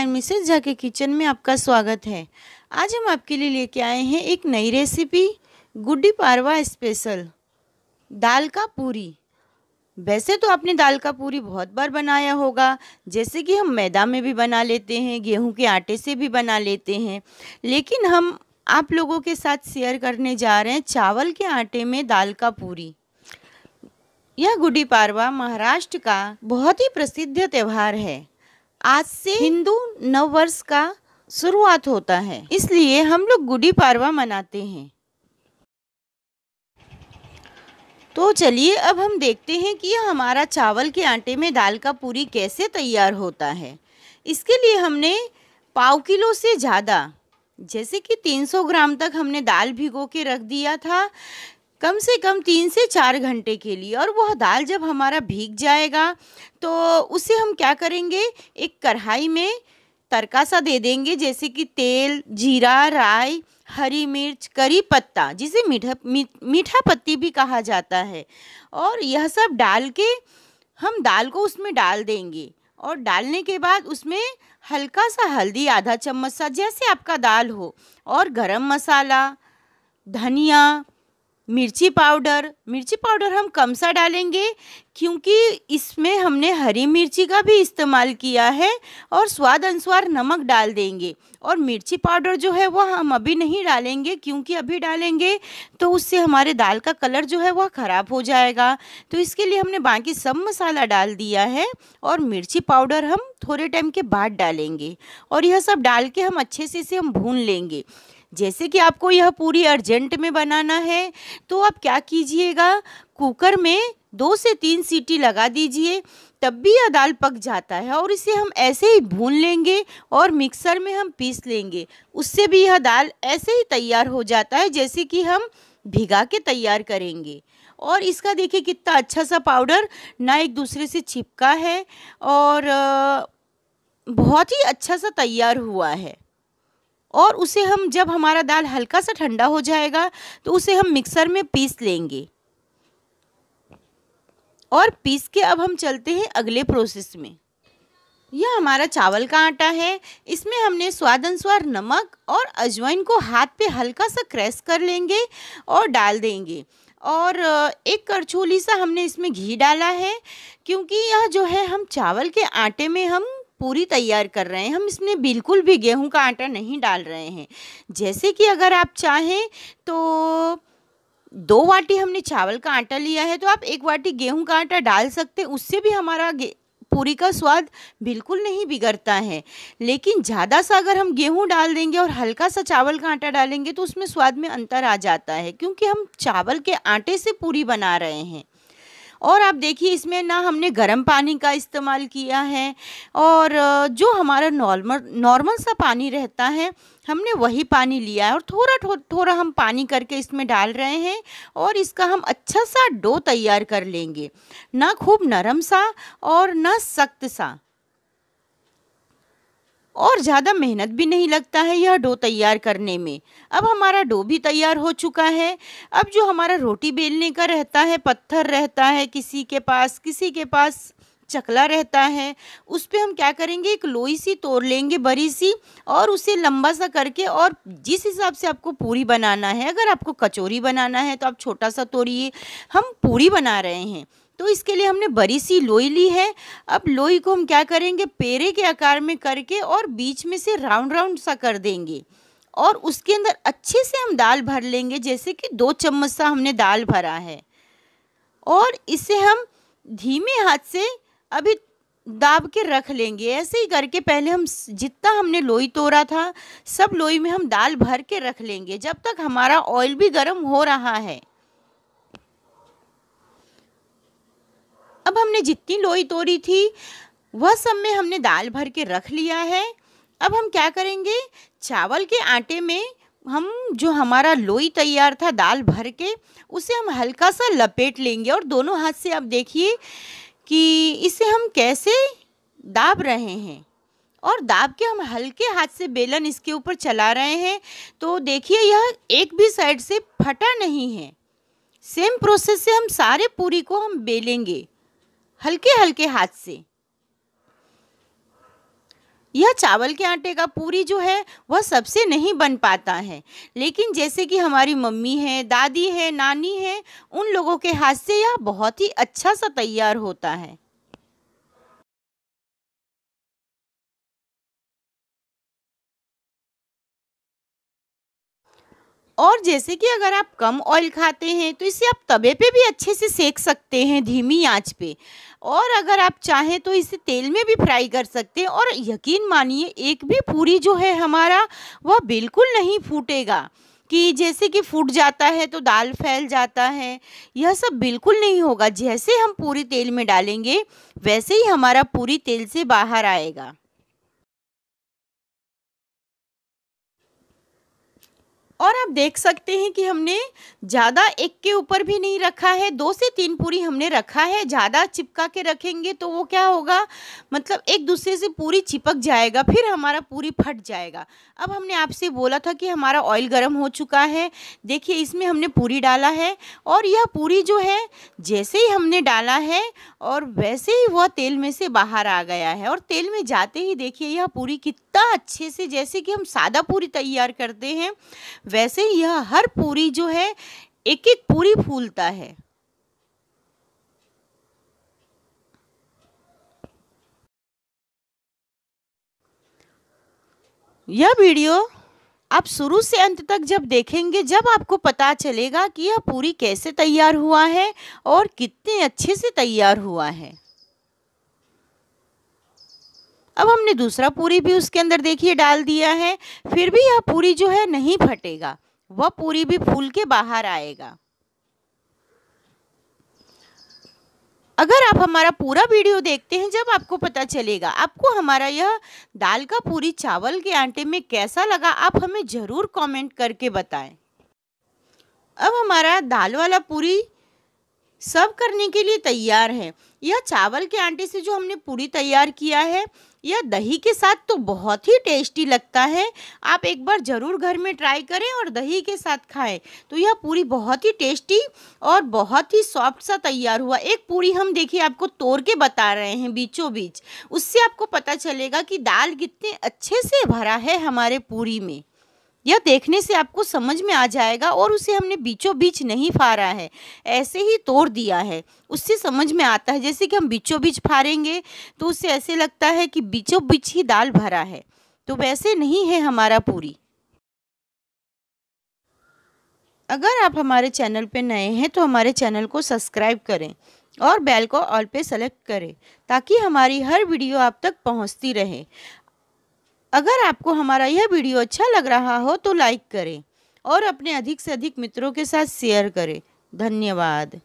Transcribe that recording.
and Mrs Jha के kitchen में आपका स्वागत है आज हम आपके लिए लेके आए हैं एक नई रेसिपी गुड्डी पारवा स्पेशल दाल का पूरी वैसे तो आपने दाल का पूरी बहुत बार बनाया होगा जैसे कि हम मैदा में भी बना लेते हैं गेहूं के आटे से भी बना लेते हैं लेकिन हम आप लोगों के साथ शेयर करने जा रहे हैं चावल के आटे में दाल का पूरी यह गुडी पारवा महाराष्ट्र का बहुत ही प्रसिद्ध त्यौहार है आज से हिंदू नव वर्ष का शुरुआत होता है इसलिए हम लोग गुडी पारवा मनाते हैं तो चलिए अब हम देखते हैं कि हमारा चावल के आटे में दाल का पूरी कैसे तैयार होता है इसके लिए हमने पाव किलो से ज़्यादा जैसे कि 300 ग्राम तक हमने दाल भिगो के रख दिया था कम से कम तीन से चार घंटे के लिए और वह दाल जब हमारा भीग जाएगा तो उसे हम क्या करेंगे एक कढ़ाई में तड़का सा दे देंगे जैसे कि तेल जीरा राई हरी मिर्च करी पत्ता जिसे मीठा मी, मीठा पत्ती भी कहा जाता है और यह सब डाल के हम दाल को उसमें डाल देंगे और डालने के बाद उसमें हल्का सा हल्दी आधा चम्मच सा जैसे आपका दाल हो और गरम मसाला धनिया मिर्ची पाउडर मिर्ची पाउडर हम कम सा डालेंगे क्योंकि इसमें हमने हरी मिर्ची का भी इस्तेमाल किया है और स्वाद अनुसार नमक डाल देंगे और मिर्ची पाउडर जो है वह हम अभी नहीं डालेंगे क्योंकि अभी डालेंगे तो उससे हमारे दाल का कलर जो है वह ख़राब हो जाएगा तो इसके लिए हमने बाकी सब मसाला डाल दिया है और मिर्ची पाउडर हम थोड़े टाइम के बाद डालेंगे और यह सब डाल के हम अच्छे से इसे हम भून लेंगे जैसे कि आपको यह पूरी अर्जेंट में बनाना है तो आप क्या कीजिएगा कुकर में दो से तीन सीटी लगा दीजिए तब भी यह दाल पक जाता है और इसे हम ऐसे ही भून लेंगे और मिक्सर में हम पीस लेंगे उससे भी यह दाल ऐसे ही तैयार हो जाता है जैसे कि हम भिगा के तैयार करेंगे और इसका देखिए कितना अच्छा सा पाउडर ना एक दूसरे से चिपका है और बहुत ही अच्छा सा तैयार हुआ है और उसे हम जब हमारा दाल हल्का सा ठंडा हो जाएगा तो उसे हम मिक्सर में पीस लेंगे और पीस के अब हम चलते हैं अगले प्रोसेस में यह हमारा चावल का आटा है इसमें हमने स्वाद अनुसार नमक और अजवाइन को हाथ पे हल्का सा क्रेस कर लेंगे और डाल देंगे और एक करछोली सा हमने इसमें घी डाला है क्योंकि यह जो है हम चावल के आटे में हम पूरी तैयार कर रहे हैं हम इसमें बिल्कुल भी गेहूं का आटा नहीं डाल रहे हैं जैसे कि अगर आप चाहें तो दो वाटी हमने चावल का आटा लिया है तो आप एक वाटी गेहूं का आटा डाल सकते हैं उससे भी हमारा पूरी का स्वाद बिल्कुल नहीं बिगड़ता है लेकिन ज़्यादा सा अगर हम गेहूं डाल देंगे और हल्का सा चावल का आटा डालेंगे तो उसमें स्वाद में अंतर आ जाता है क्योंकि हम चावल के आटे से पूरी बना रहे हैं और आप देखिए इसमें ना हमने गर्म पानी का इस्तेमाल किया है और जो हमारा नॉर्मल नॉर्मल सा पानी रहता है हमने वही पानी लिया है और थोड़ा थो, थोड़ा हम पानी करके इसमें डाल रहे हैं और इसका हम अच्छा सा डो तैयार कर लेंगे ना खूब नरम सा और ना सख्त सा और ज़्यादा मेहनत भी नहीं लगता है यह डो तैयार करने में अब हमारा डो भी तैयार हो चुका है अब जो हमारा रोटी बेलने का रहता है पत्थर रहता है किसी के पास किसी के पास चकला रहता है उस पर हम क्या करेंगे एक लोई सी तोड़ लेंगे बड़ी सी और उसे लंबा सा करके और जिस हिसाब से आपको पूरी बनाना है अगर आपको कचौरी बनाना है तो आप छोटा सा तोड़िए हम पूरी बना रहे हैं तो इसके लिए हमने बड़ी सी लोई ली है अब लोई को हम क्या करेंगे पेरे के आकार में करके और बीच में से राउंड राउंड सा कर देंगे और उसके अंदर अच्छे से हम दाल भर लेंगे जैसे कि दो चम्मच सा हमने दाल भरा है और इसे हम धीमे हाथ से अभी दाब के रख लेंगे ऐसे ही करके पहले हम जितना हमने लोई तोड़ा था सब लोई में हम दाल भर के रख लेंगे जब तक हमारा ऑयल भी गर्म हो रहा है अब हमने जितनी लोई तोड़ी थी वह सब में हमने दाल भर के रख लिया है अब हम क्या करेंगे चावल के आटे में हम जो हमारा लोई तैयार था दाल भर के उसे हम हल्का सा लपेट लेंगे और दोनों हाथ से आप देखिए कि इसे हम कैसे दाब रहे हैं और दाब के हम हल्के हाथ से बेलन इसके ऊपर चला रहे हैं तो देखिए यह एक भी साइड से फटा नहीं है सेम प्रोसेस से हम सारे पूरी को हम बेलेंगे हल्के हल्के हाथ से यह चावल के आटे का पूरी जो है वह सबसे नहीं बन पाता है लेकिन जैसे कि हमारी मम्मी है दादी है नानी है उन लोगों के हाथ से यह बहुत ही अच्छा सा तैयार होता है और जैसे कि अगर आप कम ऑयल खाते हैं तो इसे आप तवे पे भी अच्छे से सेक सकते हैं धीमी आंच पे और अगर आप चाहें तो इसे तेल में भी फ्राई कर सकते हैं और यकीन मानिए एक भी पूरी जो है हमारा वह बिल्कुल नहीं फूटेगा कि जैसे कि फूट जाता है तो दाल फैल जाता है यह सब बिल्कुल नहीं होगा जैसे हम पूरी तेल में डालेंगे वैसे ही हमारा पूरी तेल से बाहर आएगा और आप देख सकते हैं कि हमने ज़्यादा एक के ऊपर भी नहीं रखा है दो से तीन पूरी हमने रखा है ज़्यादा चिपका के रखेंगे तो वो क्या होगा मतलब एक दूसरे से पूरी चिपक जाएगा फिर हमारा पूरी फट जाएगा अब हमने आपसे बोला था कि हमारा ऑयल गर्म हो चुका है देखिए इसमें हमने पूरी डाला है और यह पूरी जो है जैसे ही हमने डाला है और वैसे ही वह तेल में से बाहर आ गया है और तेल में जाते ही देखिए यह पूरी कितना अच्छे से जैसे कि हम सादा पूरी तैयार करते हैं वैसे यह हर पूरी जो है एक एक पूरी फूलता है यह वीडियो आप शुरू से अंत तक जब देखेंगे जब आपको पता चलेगा कि यह पूरी कैसे तैयार हुआ है और कितने अच्छे से तैयार हुआ है अब हमने दूसरा पूरी भी उसके अंदर देखिए डाल दिया है फिर भी यह पूरी जो है नहीं फटेगा वह पूरी भी फूल के बाहर आएगा अगर आप हमारा पूरा वीडियो देखते हैं जब आपको पता चलेगा आपको हमारा यह दाल का पूरी चावल के आटे में कैसा लगा आप हमें ज़रूर कमेंट करके बताएं अब हमारा दाल वाला पूरी सर्व करने के लिए तैयार है यह चावल के आटे से जो हमने पूरी तैयार किया है यह दही के साथ तो बहुत ही टेस्टी लगता है आप एक बार ज़रूर घर में ट्राई करें और दही के साथ खाएं तो यह पूरी बहुत ही टेस्टी और बहुत ही सॉफ्ट सा तैयार हुआ एक पूरी हम देखिए आपको तोड़ के बता रहे हैं बीचों बीच उससे आपको पता चलेगा कि दाल कितने अच्छे से भरा है हमारे पूरी में यह देखने से आपको समझ में आ जाएगा और उसे हमने बीचों बीच नहीं फाड़ा है ऐसे ही तोड़ दिया है उससे समझ में आता है जैसे कि हम बीचों बीच फाड़ेंगे तो उससे ऐसे लगता है कि बीचों बीच ही दाल भरा है तो वैसे नहीं है हमारा पूरी अगर आप हमारे चैनल पर नए हैं तो हमारे चैनल को सब्सक्राइब करें और बेल को ऑल पे सेलेक्ट करें ताकि हमारी हर वीडियो आप तक पहुंचती रहे अगर आपको हमारा यह वीडियो अच्छा लग रहा हो तो लाइक करें और अपने अधिक से अधिक मित्रों के साथ शेयर करें धन्यवाद